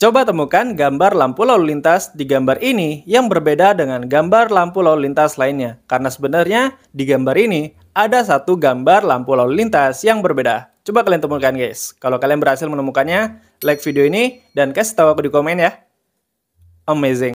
Coba temukan gambar lampu lalu lintas di gambar ini yang berbeda dengan gambar lampu lalu lintas lainnya. Karena sebenarnya di gambar ini ada satu gambar lampu lalu lintas yang berbeda. Coba kalian temukan guys. Kalau kalian berhasil menemukannya, like video ini dan kasih tahu aku di komen ya. Amazing.